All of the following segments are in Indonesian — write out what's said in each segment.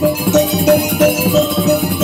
Música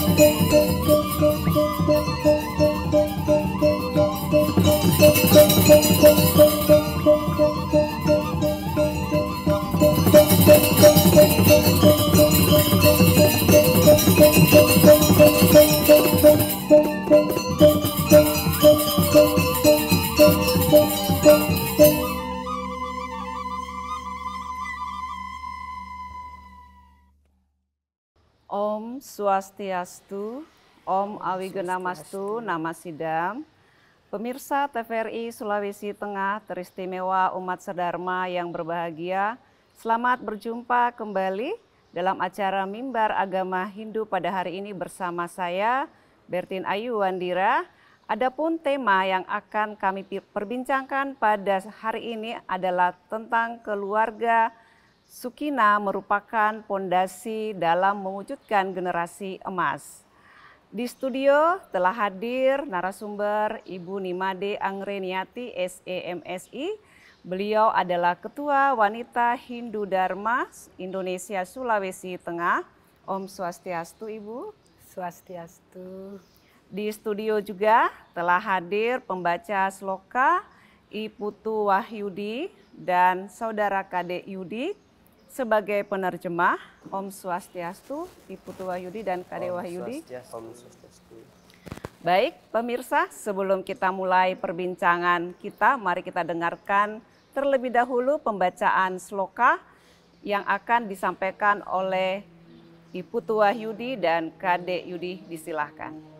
Swastiastu, Om Awigenamastu, Nama Sidam. Pemirsa TVRI Sulawesi Tengah teristimewa umat sedharma yang berbahagia, selamat berjumpa kembali dalam acara Mimbar Agama Hindu pada hari ini bersama saya Bertin Ayu Wandira. Adapun tema yang akan kami perbincangkan pada hari ini adalah tentang keluarga Sukina merupakan pondasi dalam mewujudkan generasi emas. Di studio telah hadir narasumber Ibu Nimade Angreniati SEMSI. Beliau adalah Ketua Wanita Hindu Dharma Indonesia Sulawesi Tengah. Om Swastiastu Ibu. Swastiastu. Di studio juga telah hadir pembaca sloka Iputu Wahyudi dan Saudara Kade Yudi sebagai penerjemah Om Swastiastu, Ibu Tua Yudi dan Kade Wahyudi. Om Swastiastu. Baik, pemirsa, sebelum kita mulai perbincangan kita, mari kita dengarkan terlebih dahulu pembacaan sloka yang akan disampaikan oleh Ibu Tua Yudi dan Kade Yudi. Disilahkan.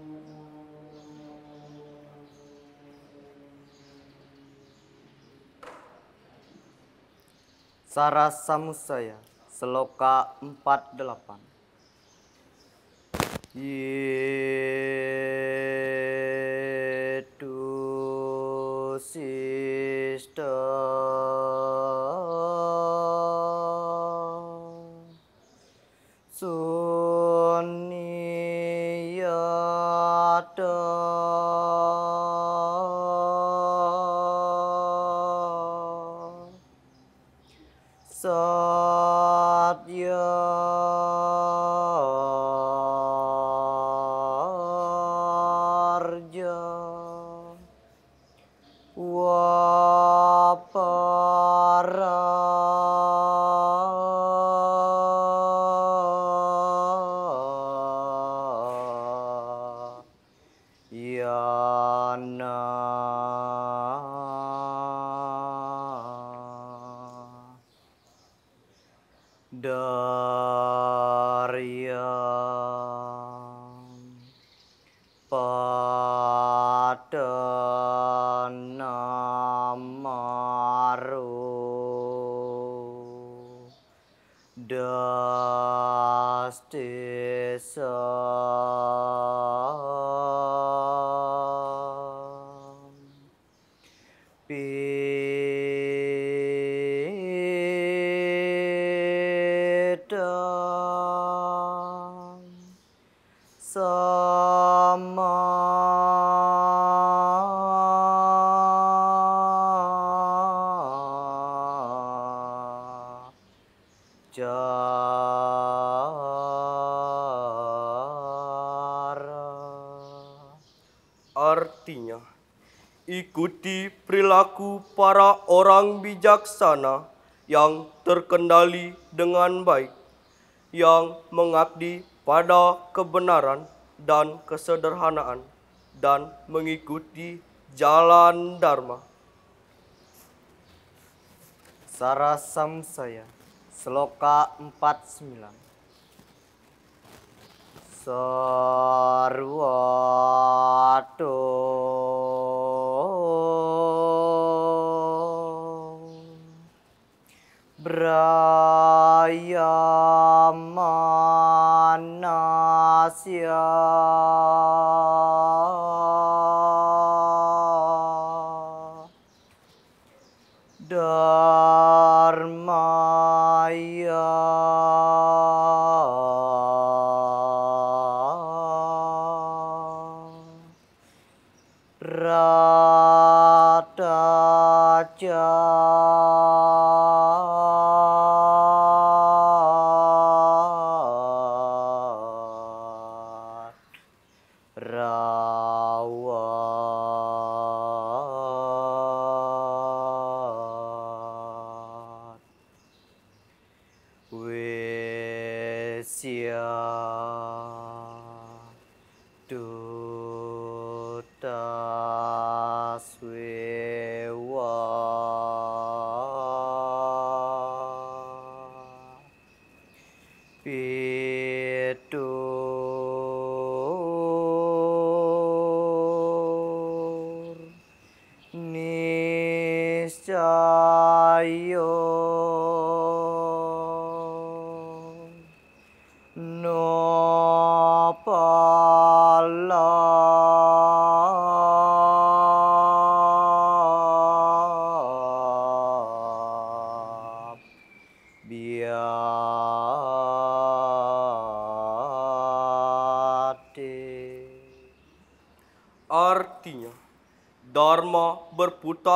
Sara saya Seloka 48 Yedu Sister dust is perilaku para orang bijaksana yang terkendali dengan baik, yang mengabdi pada kebenaran dan kesederhanaan, dan mengikuti jalan Dharma. Sara Samsaya, seloka 49 Sarvato Brahmanasya Dharmaya Ra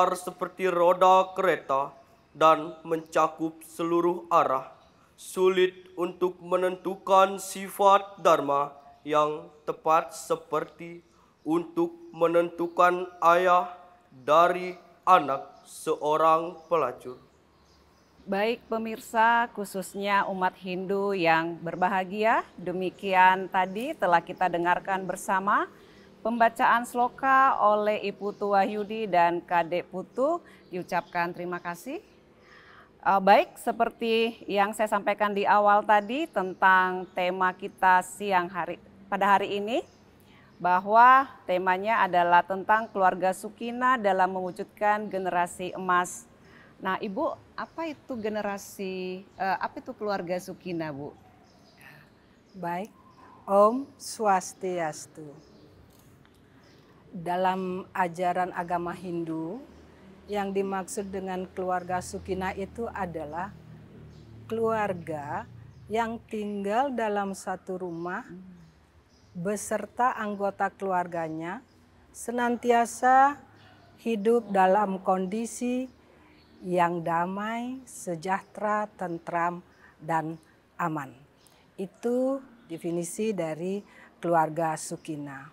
besar seperti roda kereta dan mencakup seluruh arah, sulit untuk menentukan sifat dharma yang tepat seperti untuk menentukan ayah dari anak seorang pelacur. Baik pemirsa, khususnya umat Hindu yang berbahagia, demikian tadi telah kita dengarkan bersama Pembacaan sloka oleh Ibu Wahyudi dan Kadek Putu diucapkan terima kasih. Eh, baik, seperti yang saya sampaikan di awal tadi tentang tema kita siang hari pada hari ini bahwa temanya adalah tentang keluarga Sukina dalam mewujudkan generasi emas. Nah, Ibu, apa itu generasi eh, apa itu keluarga Sukina, Bu? Baik. Om Swastiastu dalam ajaran agama Hindu yang dimaksud dengan keluarga Sukina itu adalah keluarga yang tinggal dalam satu rumah beserta anggota keluarganya senantiasa hidup dalam kondisi yang damai, sejahtera, tentram, dan aman. Itu definisi dari keluarga Sukina.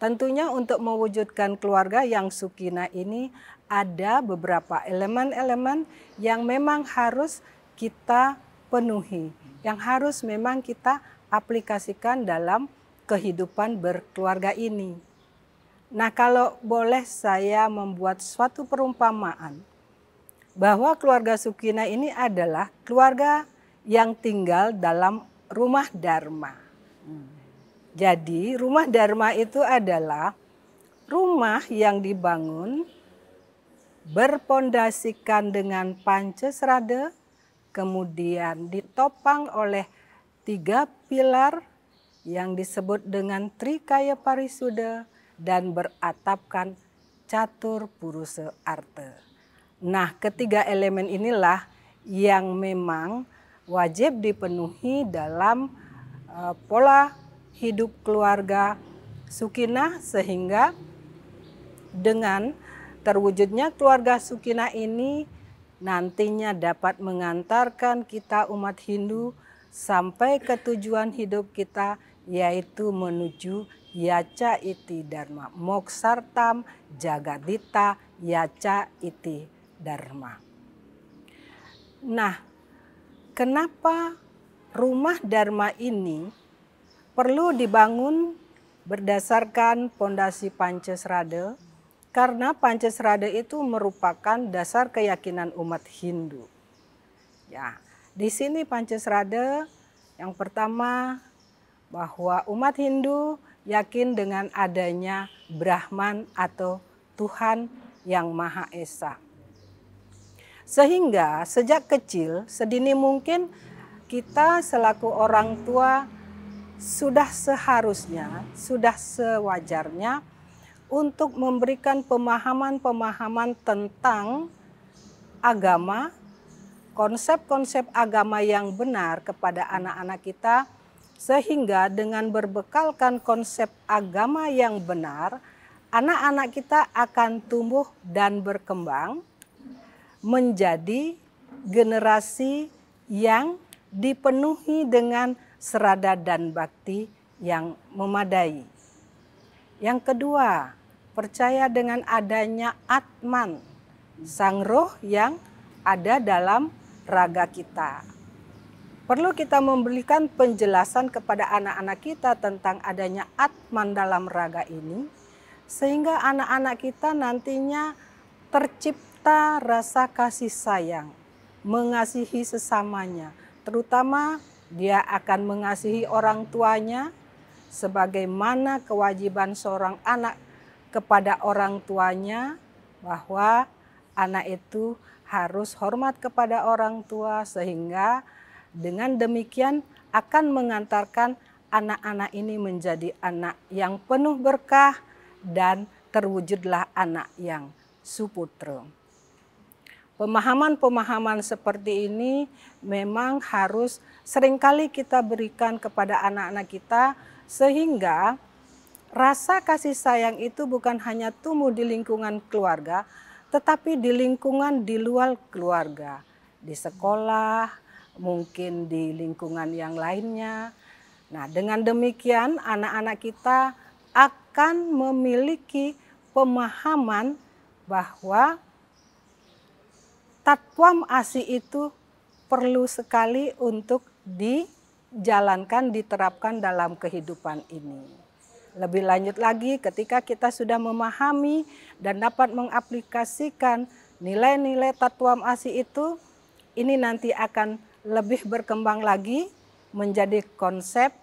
Tentunya untuk mewujudkan keluarga yang sukina ini ada beberapa elemen-elemen yang memang harus kita penuhi, yang harus memang kita aplikasikan dalam kehidupan berkeluarga ini. Nah, kalau boleh saya membuat suatu perumpamaan bahwa keluarga Sukina ini adalah keluarga yang tinggal dalam rumah Dharma. Hmm jadi rumah Dharma itu adalah rumah yang dibangun berpondasikan dengan Pancasrada, kemudian ditopang oleh tiga pilar yang disebut dengan Trikaya Parisuda dan beratapkan catur puruse arte. Nah, ketiga elemen inilah yang memang wajib dipenuhi dalam eh, pola hidup keluarga Sukinah sehingga dengan terwujudnya keluarga Sukinah ini nantinya dapat mengantarkan kita umat Hindu sampai ke tujuan hidup kita yaitu menuju Yaca Iti Dharma Moksartam Jagadita Yaca Iti Dharma. Nah, kenapa rumah Dharma ini perlu dibangun berdasarkan pondasi Pancasrada karena Pancasrada itu merupakan dasar keyakinan umat Hindu. Ya, di sini Pancasrada yang pertama bahwa umat Hindu yakin dengan adanya Brahman atau Tuhan yang Maha Esa. Sehingga sejak kecil sedini mungkin kita selaku orang tua sudah seharusnya, sudah sewajarnya untuk memberikan pemahaman-pemahaman tentang agama, konsep-konsep agama yang benar kepada anak-anak kita sehingga dengan berbekalkan konsep agama yang benar, anak-anak kita akan tumbuh dan berkembang menjadi generasi yang dipenuhi dengan serada dan bakti yang memadai. Yang kedua, percaya dengan adanya Atman, Sang Roh yang ada dalam raga kita. Perlu kita memberikan penjelasan kepada anak-anak kita tentang adanya Atman dalam raga ini, sehingga anak-anak kita nantinya tercipta rasa kasih sayang, mengasihi sesamanya, terutama dia akan mengasihi orang tuanya sebagaimana kewajiban seorang anak kepada orang tuanya bahwa anak itu harus hormat kepada orang tua sehingga dengan demikian akan mengantarkan anak-anak ini menjadi anak yang penuh berkah dan terwujudlah anak yang suputrum. Pemahaman-pemahaman seperti ini memang harus seringkali kita berikan kepada anak-anak kita sehingga rasa kasih sayang itu bukan hanya tumbuh di lingkungan keluarga tetapi di lingkungan di luar keluarga, di sekolah, mungkin di lingkungan yang lainnya. Nah, dengan demikian anak-anak kita akan memiliki pemahaman bahwa Tatwam ASI itu perlu sekali untuk dijalankan, diterapkan dalam kehidupan ini. Lebih lanjut lagi ketika kita sudah memahami dan dapat mengaplikasikan nilai-nilai tatwam ASI itu, ini nanti akan lebih berkembang lagi menjadi konsep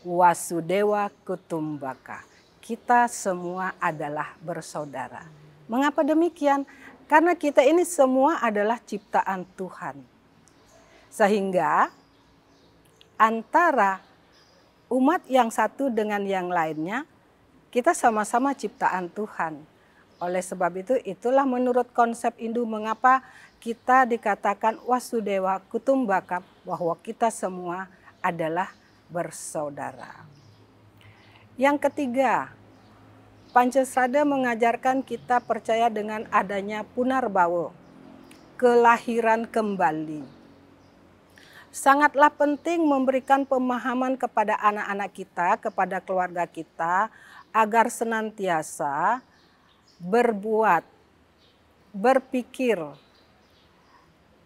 wasudewa kutumbaka. Kita semua adalah bersaudara. Mengapa demikian? Karena kita ini semua adalah ciptaan Tuhan. Sehingga antara umat yang satu dengan yang lainnya, kita sama-sama ciptaan Tuhan. Oleh sebab itu, itulah menurut konsep Hindu mengapa kita dikatakan wasudewa kutumbakap, bahwa kita semua adalah bersaudara. Yang ketiga, Pancasada mengajarkan kita percaya dengan adanya punarbawa, kelahiran kembali. Sangatlah penting memberikan pemahaman kepada anak-anak kita, kepada keluarga kita, agar senantiasa berbuat, berpikir,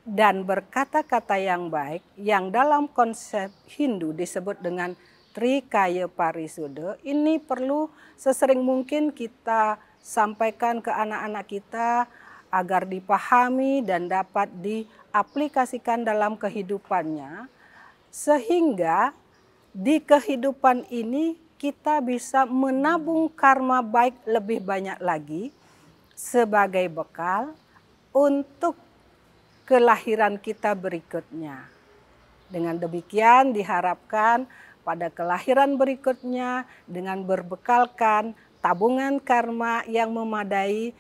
dan berkata-kata yang baik yang dalam konsep Hindu disebut dengan Trikaya Parisude ini perlu sesering mungkin kita sampaikan ke anak-anak kita agar dipahami dan dapat diaplikasikan dalam kehidupannya sehingga di kehidupan ini kita bisa menabung karma baik lebih banyak lagi sebagai bekal untuk kelahiran kita berikutnya. Dengan demikian diharapkan pada kelahiran berikutnya dengan berbekalkan tabungan karma yang memadai,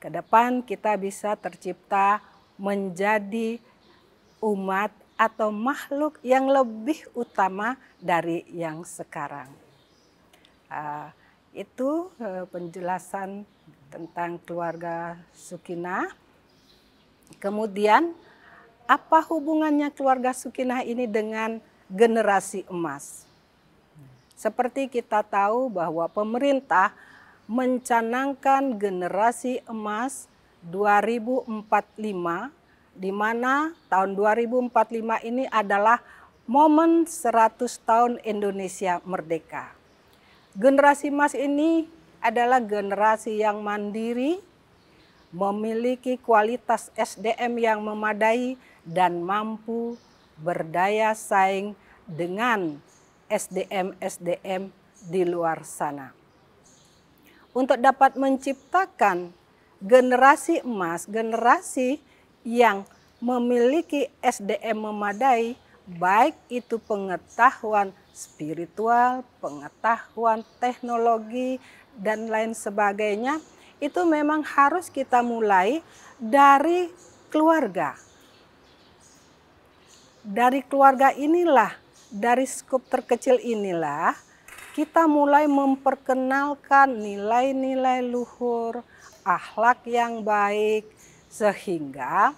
ke depan kita bisa tercipta menjadi umat atau makhluk yang lebih utama dari yang sekarang. Ah, itu eh, penjelasan tentang keluarga Sukina. Kemudian apa hubungannya keluarga Sukina ini dengan generasi emas. Seperti kita tahu bahwa pemerintah mencanangkan generasi emas 2045 di mana tahun 2045 ini adalah momen 100 tahun Indonesia merdeka. Generasi emas ini adalah generasi yang mandiri, memiliki kualitas SDM yang memadai dan mampu berdaya saing dengan SDM-SDM di luar sana. Untuk dapat menciptakan generasi emas, generasi yang memiliki SDM memadai, baik itu pengetahuan spiritual, pengetahuan teknologi, dan lain sebagainya, itu memang harus kita mulai dari keluarga. Dari keluarga inilah dari skup terkecil inilah kita mulai memperkenalkan nilai-nilai luhur, akhlak yang baik, sehingga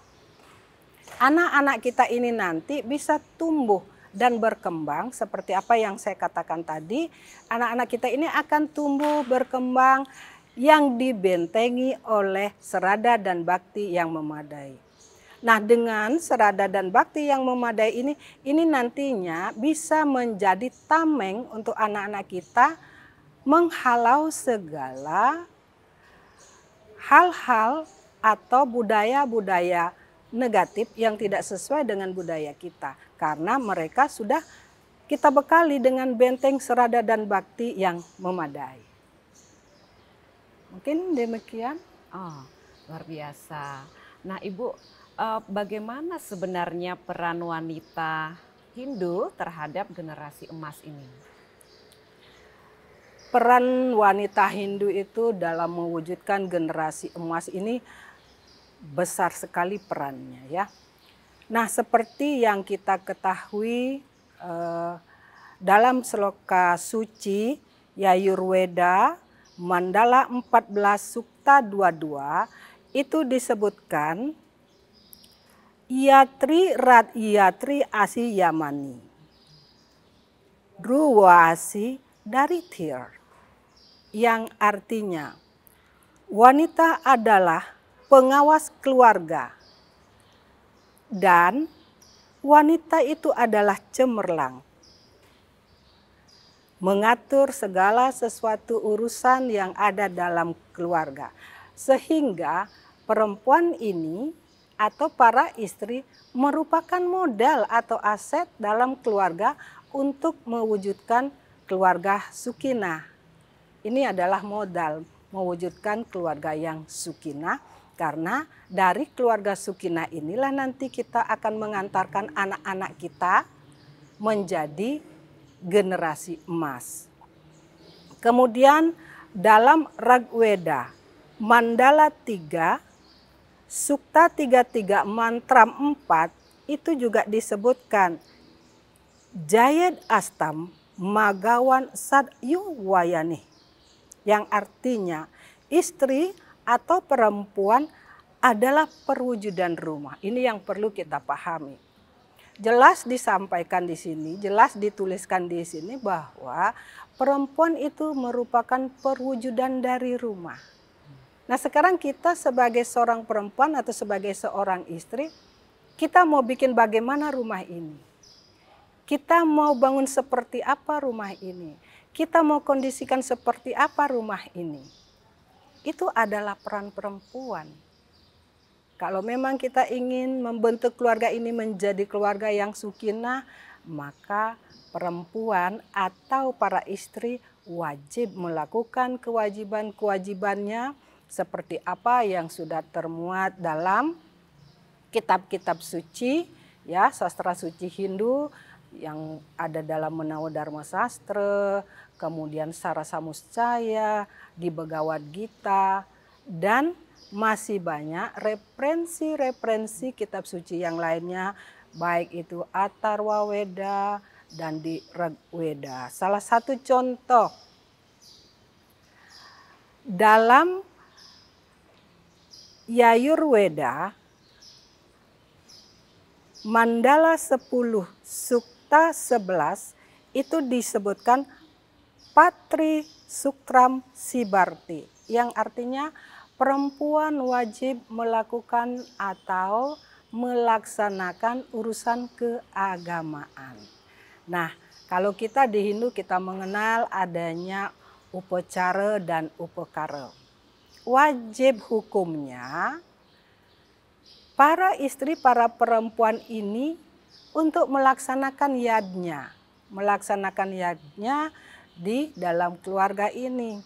anak-anak kita ini nanti bisa tumbuh dan berkembang seperti apa yang saya katakan tadi. Anak-anak kita ini akan tumbuh berkembang yang dibentengi oleh serada dan bakti yang memadai. Nah, dengan serada dan bakti yang memadai ini, ini nantinya bisa menjadi tameng untuk anak-anak kita menghalau segala hal-hal atau budaya-budaya negatif yang tidak sesuai dengan budaya kita. Karena mereka sudah kita bekali dengan benteng serada dan bakti yang memadai. Mungkin demikian. Oh, luar biasa. Nah, Ibu Eh, bagaimana sebenarnya peran wanita Hindu terhadap generasi emas ini? Peran wanita Hindu itu dalam mewujudkan generasi emas ini besar sekali perannya ya. Nah seperti yang kita ketahui eh, dalam seloka suci Yayurweda Mandala 14 Sukta 22 itu disebutkan Yatri Rat Yatri Asi Yamani. Druwasi dari Tir yang artinya wanita adalah pengawas keluarga dan wanita itu adalah cemerlang. Mengatur segala sesuatu urusan yang ada dalam keluarga. Sehingga perempuan ini atau para istri merupakan modal atau aset dalam keluarga untuk mewujudkan keluarga sukinah. Ini adalah modal mewujudkan keluarga yang sukinah karena dari keluarga sukinah inilah nanti kita akan mengantarkan anak-anak kita menjadi generasi emas. Kemudian dalam Ragweda Mandala 3 Sukta 33 mantra 4 itu juga disebutkan Jayad Astam Magawan Sadyu Wayani yang artinya istri atau perempuan adalah perwujudan rumah. Ini yang perlu kita pahami. Jelas disampaikan di sini, jelas dituliskan di sini bahwa perempuan itu merupakan perwujudan dari rumah Nah sekarang kita sebagai seorang perempuan atau sebagai seorang istri, kita mau bikin bagaimana rumah ini. Kita mau bangun seperti apa rumah ini. Kita mau kondisikan seperti apa rumah ini. Itu adalah peran perempuan. Kalau memang kita ingin membentuk keluarga ini menjadi keluarga yang sukinah, maka perempuan atau para istri wajib melakukan kewajiban-kewajibannya seperti apa yang sudah termuat dalam kitab-kitab suci ya sastra suci Hindu yang ada dalam Menawa Dharma Sastra, kemudian Sarasamuscaya, di Begawat Gita dan masih banyak referensi-referensi kitab suci yang lainnya baik itu Atarwa Weda dan di Reg Weda. Salah satu contoh dalam Yayur Weda, mandala 10 sukta 11 itu disebutkan Patri Sukram Sibarti yang artinya perempuan wajib melakukan atau melaksanakan urusan keagamaan. Nah, kalau kita di Hindu kita mengenal adanya upacara dan upakara wajib hukumnya para istri para perempuan ini untuk melaksanakan yadnya, melaksanakan yadnya di dalam keluarga ini.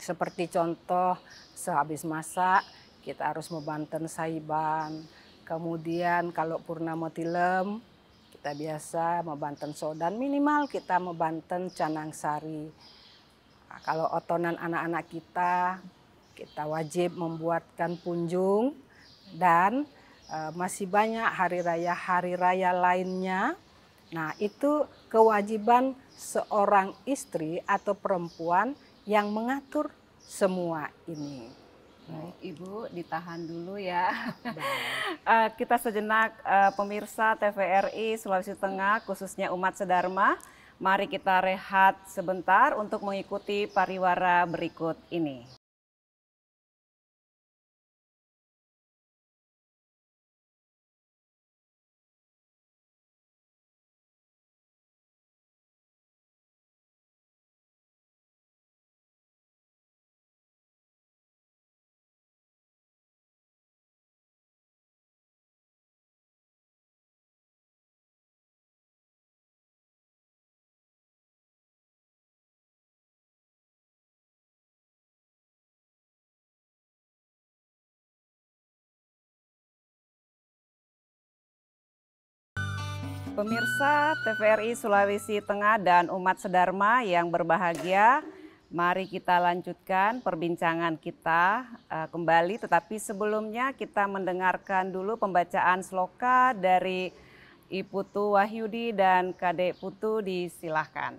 Seperti contoh sehabis masak kita harus membanten saiban. Kemudian kalau purnama tilem kita biasa membanten sodan minimal kita membanten canang sari. Nah, kalau otonan anak-anak kita kita wajib membuatkan punjung dan e, masih banyak hari raya hari raya lainnya. Nah, itu kewajiban seorang istri atau perempuan yang mengatur semua ini. Baik, nah, Ibu ditahan dulu ya. Eh, kita sejenak eh, pemirsa TVRI Sulawesi Tengah khususnya umat Sedarma. Mari kita rehat sebentar untuk mengikuti pariwara berikut ini. Pemirsa TVRI Sulawesi Tengah dan umat sedharma yang berbahagia, mari kita lanjutkan perbincangan kita uh, kembali. Tetapi sebelumnya kita mendengarkan dulu pembacaan sloka dari Iputu Wahyudi dan Kadek Putu disilahkan.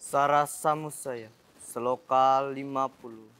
Sarasamusaya, Seloka 50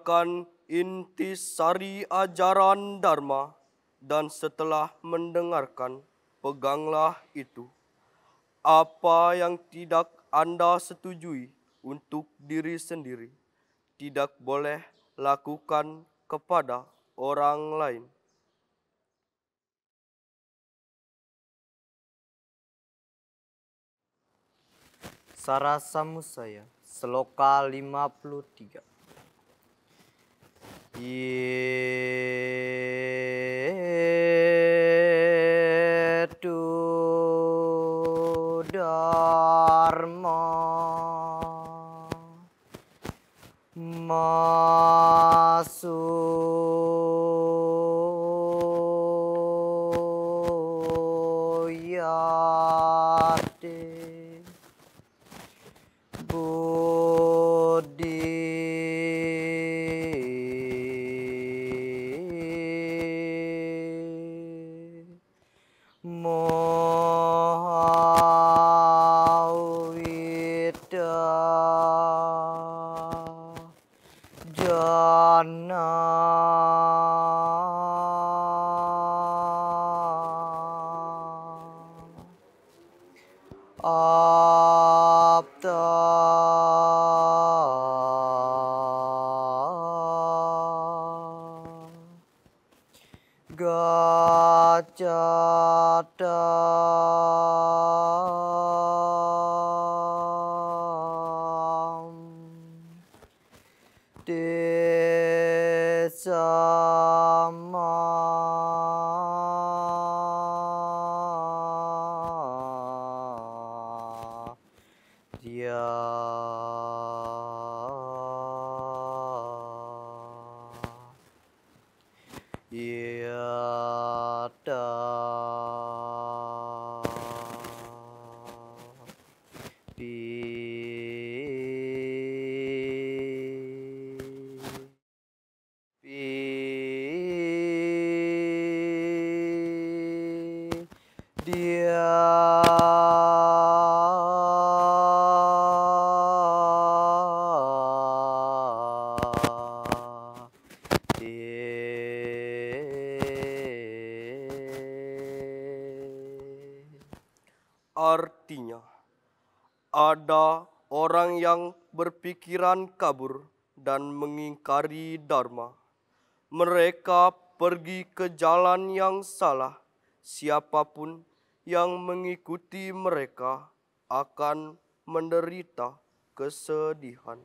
mendengarkan intisari ajaran Dharma dan setelah mendengarkan, peganglah itu. Apa yang tidak Anda setujui untuk diri sendiri, tidak boleh lakukan kepada orang lain. Sarasamusaya, Seloka 53 Yaitu e Dharma Masuk uh, berpikiran kabur dan mengingkari Dharma. Mereka pergi ke jalan yang salah. Siapapun yang mengikuti mereka akan menderita kesedihan.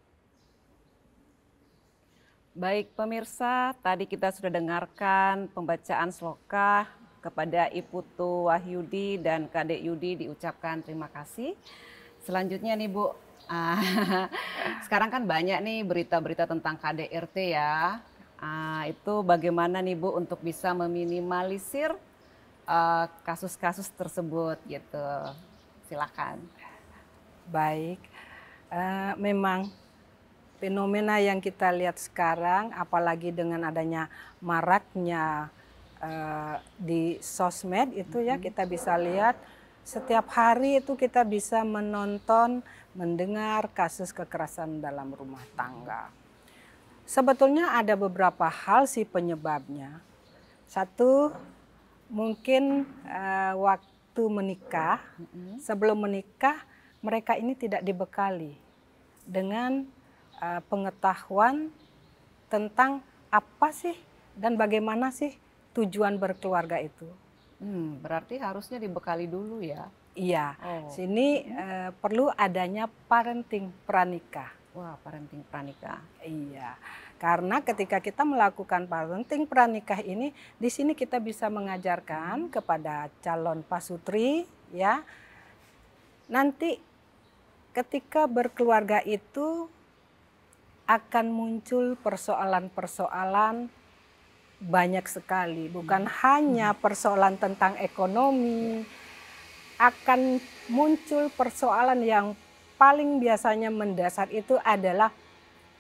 Baik pemirsa, tadi kita sudah dengarkan pembacaan sloka kepada Iputu Wahyudi dan Kadek Yudi diucapkan terima kasih. Selanjutnya nih Bu, Ah, sekarang kan banyak nih berita-berita tentang KDRT ya. Ah, itu bagaimana nih Bu untuk bisa meminimalisir eh, kasus-kasus uh, tersebut gitu. Silakan. Baik. Uh, memang fenomena yang kita lihat sekarang apalagi dengan adanya maraknya uh, di sosmed itu ya kita bisa lihat setiap hari itu kita bisa menonton, mendengar kasus kekerasan dalam rumah tangga. Sebetulnya ada beberapa hal sih penyebabnya. Satu, mungkin uh, waktu menikah, sebelum menikah mereka ini tidak dibekali dengan uh, pengetahuan tentang apa sih dan bagaimana sih tujuan berkeluarga itu. Hmm, berarti harusnya dibekali dulu ya. Iya. Oh. Sini hmm. perlu adanya parenting pranikah. Wah, parenting pranikah. Iya. Karena ketika kita melakukan parenting pranikah ini, di sini kita bisa mengajarkan kepada calon pasutri ya. Nanti ketika berkeluarga itu akan muncul persoalan-persoalan banyak sekali, hmm. bukan hmm. hanya persoalan tentang ekonomi. Ya. Akan muncul persoalan yang paling biasanya mendasar itu adalah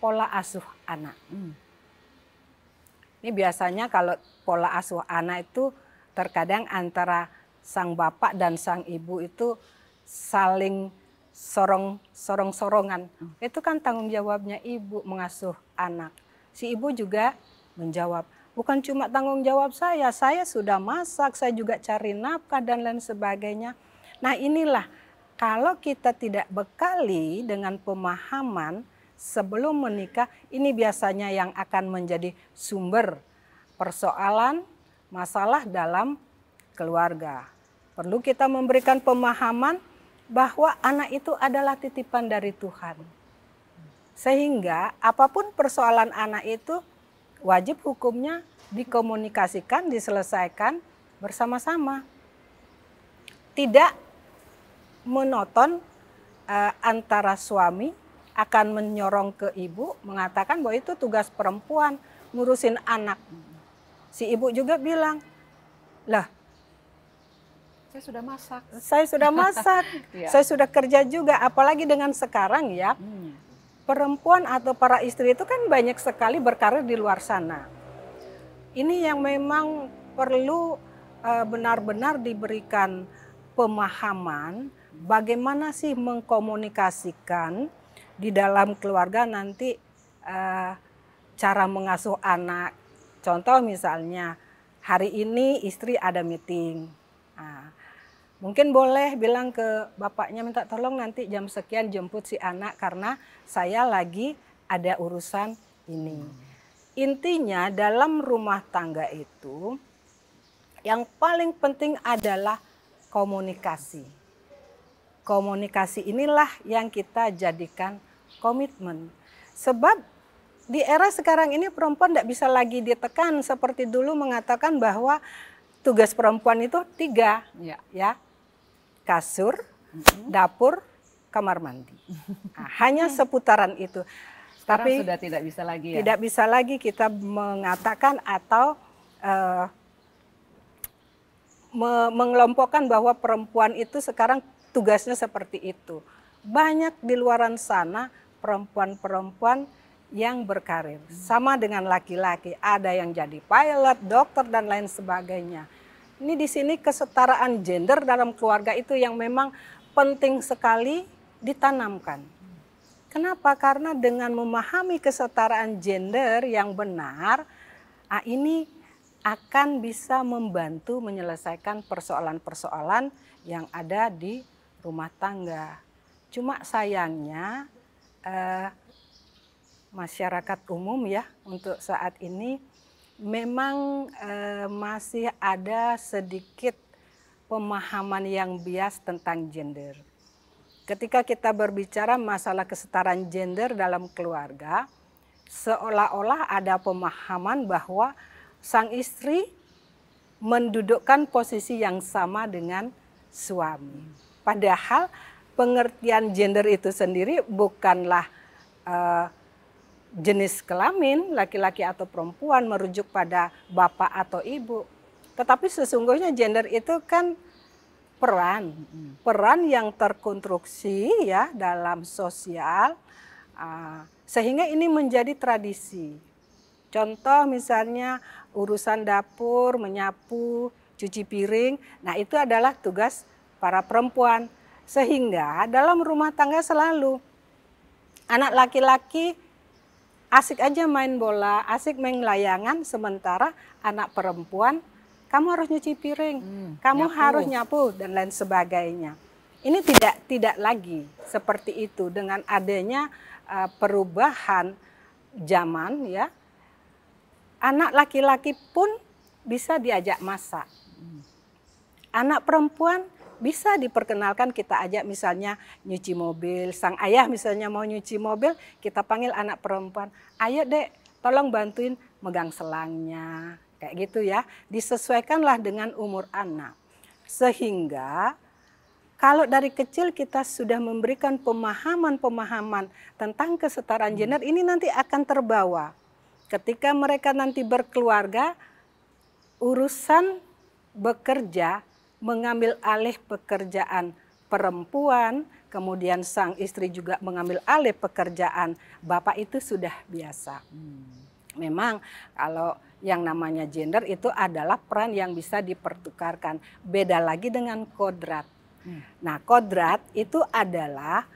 pola asuh anak. Hmm. Ini biasanya kalau pola asuh anak itu terkadang antara sang bapak dan sang ibu itu saling sorong sorong sorongan. Hmm. Itu kan tanggung jawabnya ibu mengasuh anak. Si ibu juga menjawab bukan cuma tanggung jawab saya, saya sudah masak, saya juga cari nafkah dan lain sebagainya. Nah inilah kalau kita tidak bekali dengan pemahaman sebelum menikah, ini biasanya yang akan menjadi sumber persoalan masalah dalam keluarga. Perlu kita memberikan pemahaman bahwa anak itu adalah titipan dari Tuhan. Sehingga apapun persoalan anak itu wajib hukumnya dikomunikasikan, diselesaikan bersama-sama. Tidak menonton eh, antara suami akan menyorong ke ibu mengatakan bahwa itu tugas perempuan ngurusin anak. Si ibu juga bilang, "Lah, saya sudah masak. Saya sudah masak. Iya. Saya sudah kerja juga apalagi dengan sekarang ya. Hmm perempuan atau para istri itu kan banyak sekali berkarir di luar sana. Ini yang memang perlu e, benar-benar diberikan pemahaman bagaimana sih mengkomunikasikan di dalam keluarga nanti e, cara mengasuh anak. Contoh misalnya hari ini istri ada meeting. Nah, Mungkin boleh bilang ke bapaknya minta tolong nanti jam sekian jemput si anak karena saya lagi ada urusan ini. Hmm. Intinya dalam rumah tangga itu yang paling penting adalah komunikasi. Komunikasi inilah yang kita jadikan komitmen. Sebab di era sekarang ini perempuan tidak bisa lagi ditekan seperti dulu mengatakan bahwa tugas perempuan itu tiga, ya, ya kasur, dapur, kamar mandi. Nah, hanya seputaran itu. Sekarang Tapi sudah tidak bisa lagi. Ya? Tidak bisa lagi kita mengatakan atau uh, mengelompokkan bahwa perempuan itu sekarang tugasnya seperti itu. Banyak di luaran sana perempuan-perempuan yang berkarir. Hmm. Sama dengan laki-laki, ada yang jadi pilot, dokter, dan lain sebagainya. Ini di sini kesetaraan gender dalam keluarga itu yang memang penting sekali ditanamkan. Kenapa? Karena dengan memahami kesetaraan gender yang benar, ini akan bisa membantu menyelesaikan persoalan-persoalan yang ada di rumah tangga. Cuma sayangnya eh, masyarakat umum ya untuk saat ini memang eh, masih ada sedikit pemahaman yang bias tentang gender. Ketika kita berbicara masalah kesetaraan gender dalam keluarga, seolah-olah ada pemahaman bahwa sang istri mendudukkan posisi yang sama dengan suami. Padahal pengertian gender itu sendiri bukanlah uh, jenis kelamin, laki-laki atau perempuan, merujuk pada bapak atau ibu. Tetapi sesungguhnya gender itu kan peran, peran yang terkonstruksi ya dalam sosial, ah, sehingga ini menjadi tradisi. Contoh misalnya urusan dapur, menyapu, cuci piring, nah itu adalah tugas para perempuan. Sehingga dalam rumah tangga selalu anak laki-laki asik aja main bola, asik main layangan, sementara anak perempuan, kamu harus nyuci piring, hmm, kamu nyapu. harus nyapu dan lain sebagainya. Ini tidak tidak lagi seperti itu dengan adanya uh, perubahan zaman ya. Anak laki-laki pun bisa diajak masak. Hmm. Anak perempuan bisa diperkenalkan kita ajak misalnya nyuci mobil, sang ayah misalnya mau nyuci mobil, kita panggil anak perempuan, ayo dek tolong bantuin megang selangnya, kayak gitu ya. Disesuaikanlah dengan umur anak. Sehingga kalau dari kecil kita sudah memberikan pemahaman-pemahaman tentang kesetaraan hmm. gender ini nanti akan terbawa. Ketika mereka nanti berkeluarga, urusan bekerja mengambil alih pekerjaan perempuan, kemudian sang istri juga mengambil alih pekerjaan bapak itu sudah biasa. Hmm. Memang kalau yang namanya gender itu adalah peran yang bisa dipertukarkan. Beda lagi dengan kodrat. Hmm. Nah, kodrat itu adalah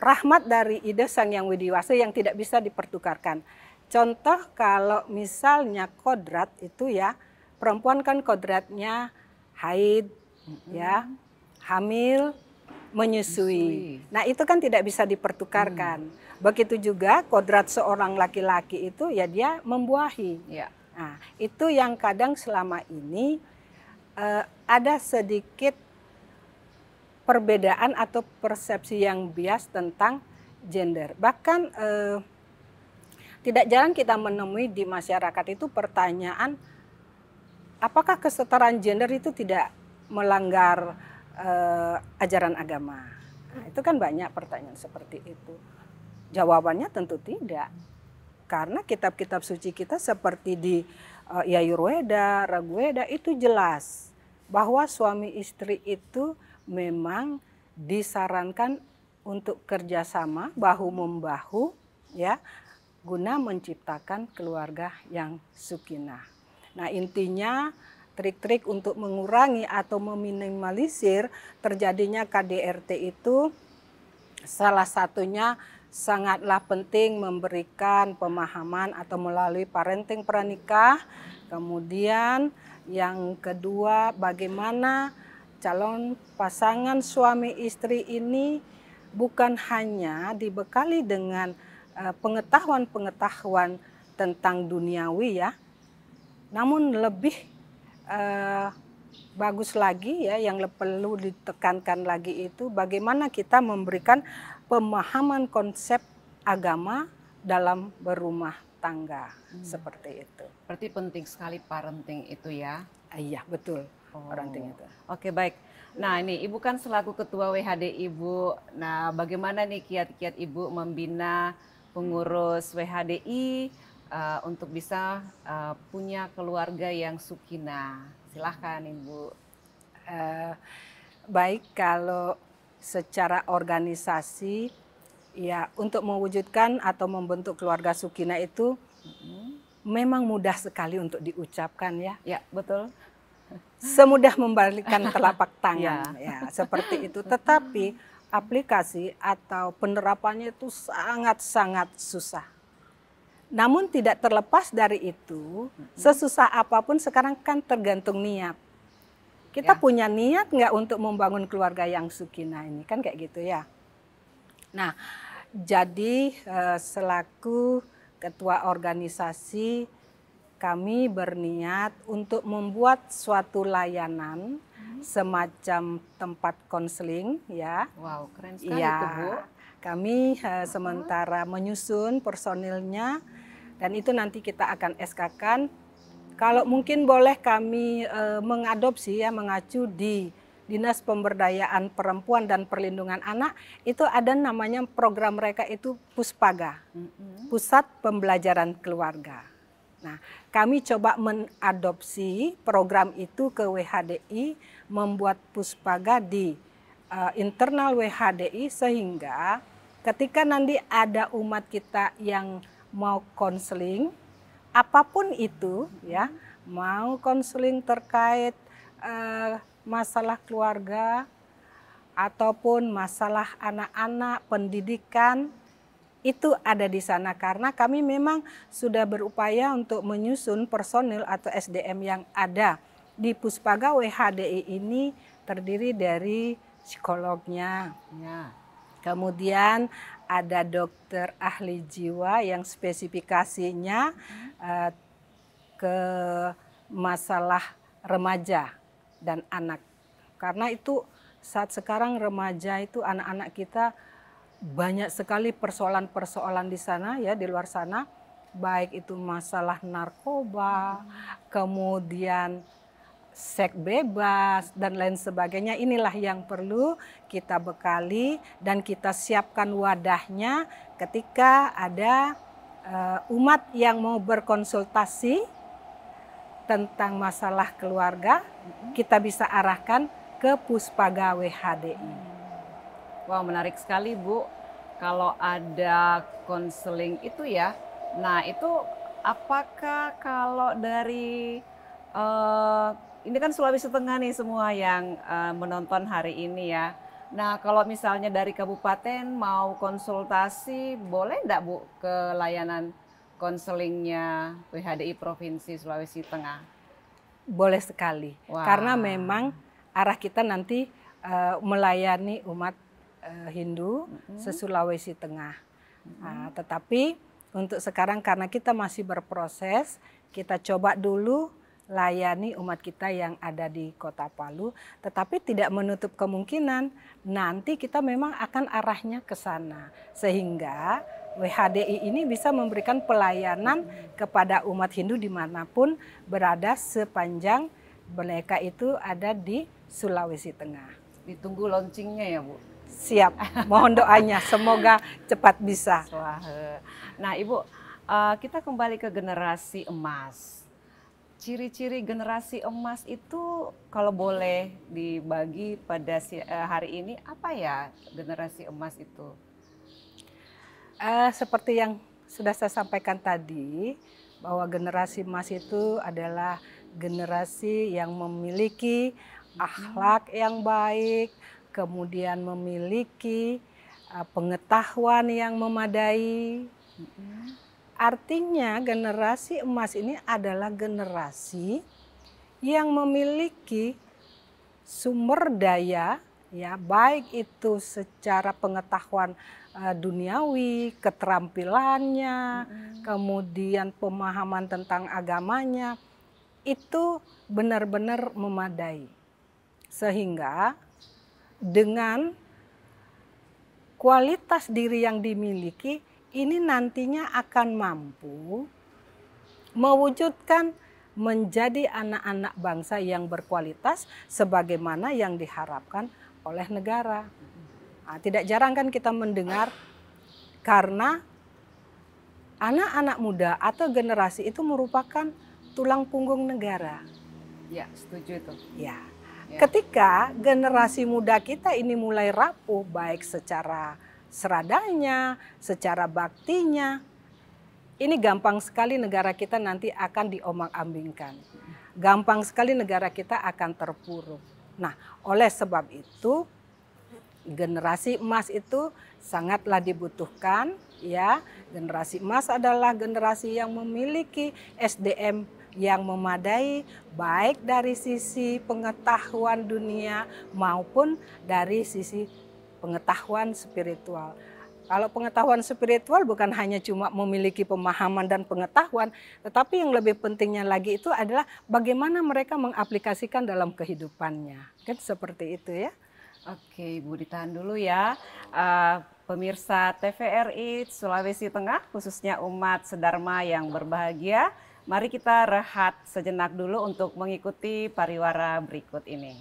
rahmat dari ide Sang Yang Widiwasa yang tidak bisa dipertukarkan. Contoh kalau misalnya kodrat itu ya, perempuan kan kodratnya haid, mm-hmm. ya, hamil, menyusui. menyusui. Nah itu kan tidak bisa dipertukarkan. Mm. Begitu juga kodrat seorang laki-laki itu ya dia membuahi. Yeah. Nah itu yang kadang selama ini uh, ada sedikit perbedaan atau persepsi yang bias tentang gender. Bahkan eh, tidak jarang kita menemui di masyarakat itu pertanyaan apakah kesetaraan gender itu tidak melanggar uh, ajaran agama? Nah, itu kan banyak pertanyaan seperti itu. Jawabannya tentu tidak. Karena kitab-kitab suci kita seperti di uh, eh, Yayurweda, itu jelas bahwa suami istri itu memang disarankan untuk kerjasama bahu membahu ya guna menciptakan keluarga yang sukinah. Nah intinya trik-trik untuk mengurangi atau meminimalisir terjadinya KDRT itu salah satunya sangatlah penting memberikan pemahaman atau melalui parenting pernikah Kemudian yang kedua bagaimana calon pasangan suami istri ini bukan hanya dibekali dengan eh, pengetahuan-pengetahuan tentang duniawi ya, namun lebih uh, bagus lagi ya yang perlu ditekankan lagi itu bagaimana kita memberikan pemahaman konsep agama dalam berumah tangga hmm. seperti itu. Berarti penting sekali parenting itu ya? Iya betul oh. parenting itu. Oke baik. Nah ini ibu kan selaku ketua WHD ibu, nah bagaimana nih kiat-kiat ibu membina pengurus WHDI? uh, untuk bisa uh, punya keluarga yang sukina. Silahkan Ibu. Uh, baik, kalau secara organisasi ya untuk mewujudkan atau membentuk keluarga sukina itu mm-hmm. memang mudah sekali untuk diucapkan ya. Ya, betul. Semudah membalikkan telapak tangan ya. ya, seperti itu. Tetapi aplikasi atau penerapannya itu sangat-sangat susah namun tidak terlepas dari itu, sesusah apapun sekarang kan tergantung niat. Kita ya. punya niat nggak untuk membangun keluarga yang suki nah ini kan kayak gitu ya. Nah, jadi eh, selaku ketua organisasi kami berniat untuk membuat suatu layanan hmm. semacam tempat konseling ya. Wow, keren sekali ya. itu Bu. Kami uh, sementara menyusun personilnya. Hmm dan itu nanti kita akan SK-kan. Kalau mungkin boleh kami e, mengadopsi ya mengacu di Dinas Pemberdayaan Perempuan dan Perlindungan Anak itu ada namanya program mereka itu Puspaga, Pusat Pembelajaran Keluarga. Nah, kami coba mengadopsi program itu ke WHDI, membuat Puspaga di e, internal WHDI sehingga ketika nanti ada umat kita yang mau konseling apapun itu ya, mau konseling terkait uh, masalah keluarga ataupun masalah anak-anak, pendidikan itu ada di sana karena kami memang sudah berupaya untuk menyusun personil atau SDM yang ada di Puspaga WHDI ini terdiri dari psikolognya, ya. kemudian ada dokter ahli jiwa yang spesifikasinya uh, ke masalah remaja dan anak. Karena itu saat sekarang remaja itu anak-anak kita banyak sekali persoalan-persoalan di sana ya di luar sana baik itu masalah narkoba, kemudian seks bebas dan lain sebagainya inilah yang perlu kita bekali dan kita siapkan wadahnya ketika ada uh, umat yang mau berkonsultasi tentang masalah keluarga kita bisa arahkan ke Puspaga hmm. WHDI. Wow menarik sekali Bu kalau ada konseling itu ya. Nah itu apakah kalau dari uh, ini kan Sulawesi Tengah nih semua yang uh, menonton hari ini ya. Nah, kalau misalnya dari kabupaten mau konsultasi, boleh enggak Bu ke layanan konselingnya PHDI Provinsi Sulawesi Tengah? Boleh sekali. Wow. Karena memang arah kita nanti uh, melayani umat uh, Hindu mm -hmm. sesulawesi Tengah. Mm -hmm. nah, tetapi untuk sekarang karena kita masih berproses, kita coba dulu layani umat kita yang ada di Kota Palu, tetapi tidak menutup kemungkinan nanti kita memang akan arahnya ke sana sehingga WHDI ini bisa memberikan pelayanan kepada umat Hindu dimanapun berada sepanjang mereka itu ada di Sulawesi Tengah. Ditunggu launchingnya ya Bu? Siap, mohon doanya semoga cepat bisa. Nah Ibu, eh, kita kembali ke generasi emas ciri-ciri generasi emas itu kalau boleh dibagi pada eh, hari ini apa ya generasi emas itu? Uh, seperti yang sudah saya sampaikan tadi bahwa generasi emas itu adalah generasi yang memiliki akhlak hmm. yang baik, kemudian memiliki uh, pengetahuan yang memadai, hmm. Artinya generasi emas ini adalah generasi yang memiliki sumber daya ya baik itu secara pengetahuan uh, duniawi, keterampilannya, hmm. kemudian pemahaman tentang agamanya itu benar-benar memadai. Sehingga dengan kualitas diri yang dimiliki ini nantinya akan mampu mewujudkan menjadi anak-anak bangsa yang berkualitas sebagaimana yang diharapkan oleh negara. Nah, tidak jarang kan kita mendengar karena anak-anak muda atau generasi itu merupakan tulang punggung negara. Ya, setuju itu. Ya. ya. Ketika generasi muda kita ini mulai rapuh baik secara seradanya, secara baktinya. Ini gampang sekali negara kita nanti akan diomak ambingkan Gampang sekali negara kita akan terpuruk. Nah, oleh sebab itu generasi emas itu sangatlah dibutuhkan ya. Generasi emas adalah generasi yang memiliki SDM yang memadai baik dari sisi pengetahuan dunia maupun dari sisi pengetahuan spiritual. Kalau pengetahuan spiritual bukan hanya cuma memiliki pemahaman dan pengetahuan, tetapi yang lebih pentingnya lagi itu adalah bagaimana mereka mengaplikasikan dalam kehidupannya. Kan seperti itu ya. Oke, Ibu ditahan dulu ya. Uh, pemirsa TVRI Sulawesi Tengah, khususnya umat sedarma yang berbahagia, mari kita rehat sejenak dulu untuk mengikuti pariwara berikut ini.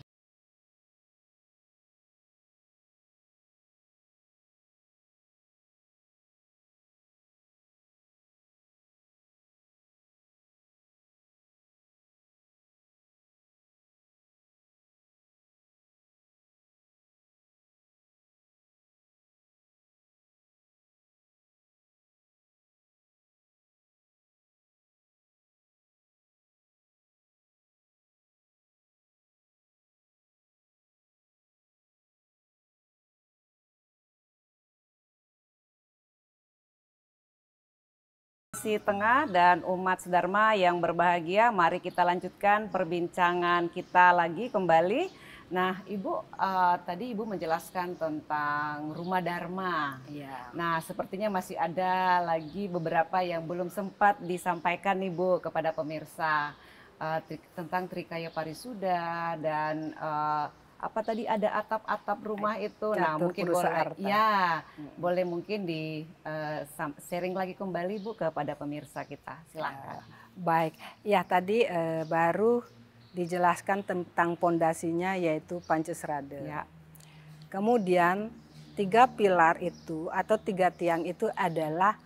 Sulawesi Tengah dan umat Sedharma yang berbahagia, mari kita lanjutkan perbincangan kita lagi kembali. Nah, Ibu uh, tadi Ibu menjelaskan tentang rumah Dharma. Ya. Nah, sepertinya masih ada lagi beberapa yang belum sempat disampaikan Ibu kepada pemirsa uh, tentang Trikaya Parisuda dan uh, apa tadi ada atap-atap rumah itu. Nah, jatuh, nah, mungkin boleh ya, hmm. boleh mungkin di uh, sharing lagi kembali Bu kepada pemirsa kita. Silakan. Ya. Baik. Ya, tadi uh, baru dijelaskan tentang pondasinya yaitu Pancasrada. Ya. Kemudian tiga pilar itu atau tiga tiang itu adalah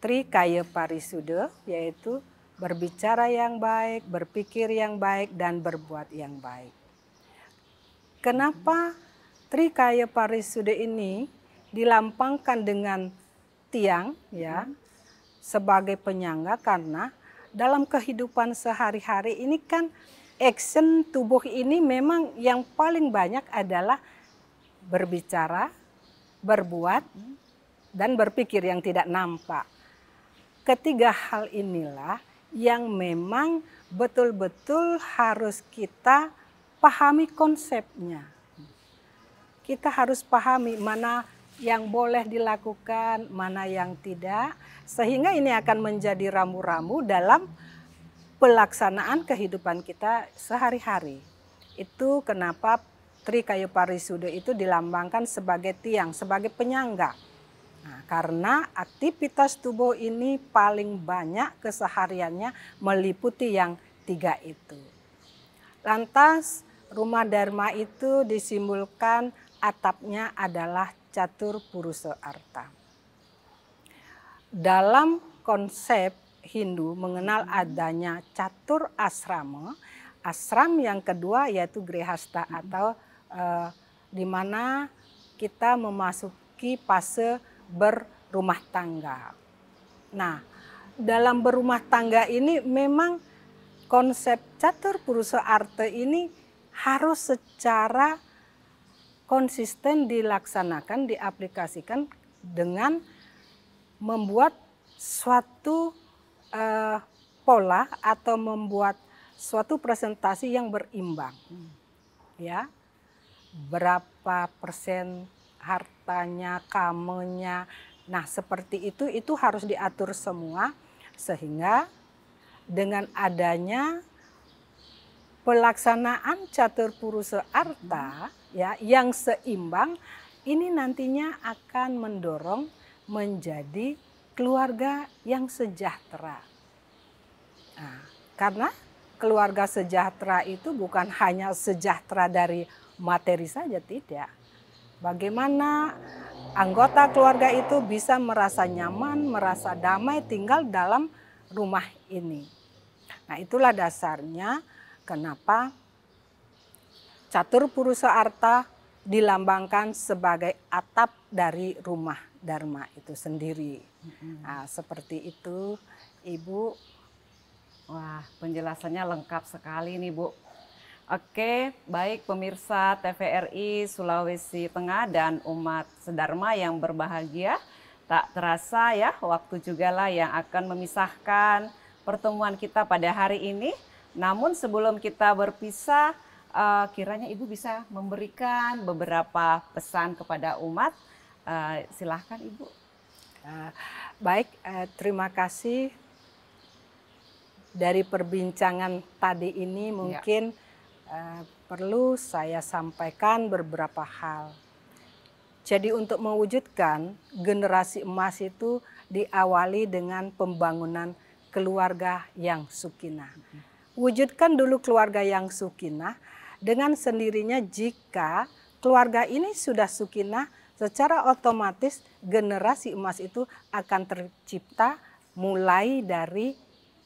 trikaya parisude yaitu berbicara yang baik, berpikir yang baik dan berbuat yang baik kenapa Trikaya Parisude ini dilampangkan dengan tiang ya hmm. sebagai penyangga karena dalam kehidupan sehari-hari ini kan action tubuh ini memang yang paling banyak adalah berbicara, berbuat hmm. dan berpikir yang tidak nampak. Ketiga hal inilah yang memang betul-betul harus kita pahami konsepnya. Kita harus pahami mana yang boleh dilakukan, mana yang tidak, sehingga ini akan menjadi rambu-rambu dalam pelaksanaan kehidupan kita sehari-hari. Itu kenapa Tri Kayu Parisude itu dilambangkan sebagai tiang, sebagai penyangga. Nah, karena aktivitas tubuh ini paling banyak kesehariannya meliputi yang tiga itu. Lantas Rumah Dharma itu disimbolkan atapnya adalah catur purusa arta. Dalam konsep Hindu mengenal adanya catur asrama, asram yang kedua yaitu grehasta atau eh, di mana kita memasuki fase berumah tangga. Nah, dalam berumah tangga ini memang konsep catur purusa arta ini harus secara konsisten dilaksanakan, diaplikasikan dengan membuat suatu uh, pola atau membuat suatu presentasi yang berimbang. Ya. Berapa persen hartanya, kamenya. Nah, seperti itu itu harus diatur semua sehingga dengan adanya pelaksanaan catur purusa arta ya yang seimbang ini nantinya akan mendorong menjadi keluarga yang sejahtera. Nah, karena keluarga sejahtera itu bukan hanya sejahtera dari materi saja tidak. Bagaimana anggota keluarga itu bisa merasa nyaman, merasa damai tinggal dalam rumah ini. Nah, itulah dasarnya Kenapa? Catur Purusa Arta dilambangkan sebagai atap dari rumah Dharma itu sendiri. Nah, seperti itu, Ibu. Wah, penjelasannya lengkap sekali nih, Bu. Oke, baik pemirsa TVRI Sulawesi Tengah dan umat sedharma yang berbahagia. Tak terasa ya, waktu juga lah yang akan memisahkan pertemuan kita pada hari ini. Namun sebelum kita berpisah, uh, kiranya Ibu bisa memberikan beberapa pesan kepada umat. Uh, silahkan Ibu. Uh, baik, uh, terima kasih. Dari perbincangan tadi ini ya. mungkin ya. uh, perlu saya sampaikan beberapa hal. Jadi untuk mewujudkan generasi emas itu diawali dengan pembangunan keluarga yang sukinah. -hmm wujudkan dulu keluarga yang sukinah dengan sendirinya jika keluarga ini sudah sukinah secara otomatis generasi emas itu akan tercipta mulai dari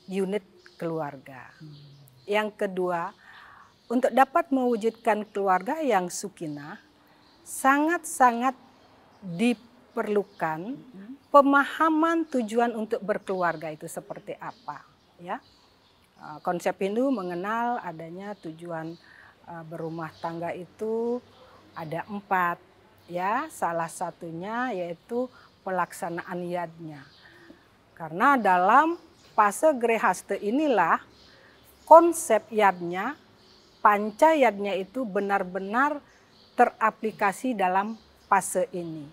unit keluarga. Hmm. Yang kedua, untuk dapat mewujudkan keluarga yang sukinah sangat-sangat diperlukan mm-hmm. pemahaman tujuan untuk berkeluarga itu seperti apa, ya. Eh, konsep Hindu mengenal adanya tujuan eh, berumah tangga itu ada empat ya salah satunya yaitu pelaksanaan yadnya karena dalam fase grehaste inilah konsep yadnya panca yadnya itu benar-benar teraplikasi dalam fase ini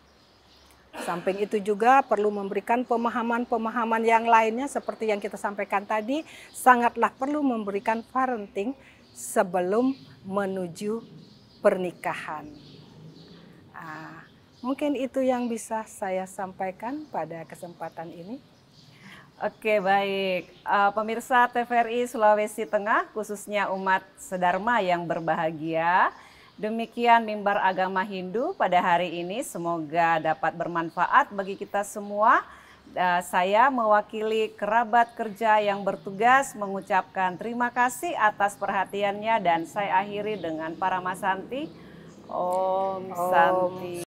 Samping itu juga perlu memberikan pemahaman-pemahaman yang lainnya seperti yang kita sampaikan tadi, sangatlah perlu memberikan parenting sebelum menuju pernikahan. Ah, mungkin itu yang bisa saya sampaikan pada kesempatan ini. Oke baik, eh, pemirsa TVRI Sulawesi Tengah khususnya umat Sedarma yang berbahagia, Demikian mimbar agama Hindu pada hari ini. Semoga dapat bermanfaat bagi kita semua. Saya mewakili kerabat kerja yang bertugas mengucapkan terima kasih atas perhatiannya dan saya akhiri dengan para masanti. Om, Om. Santi.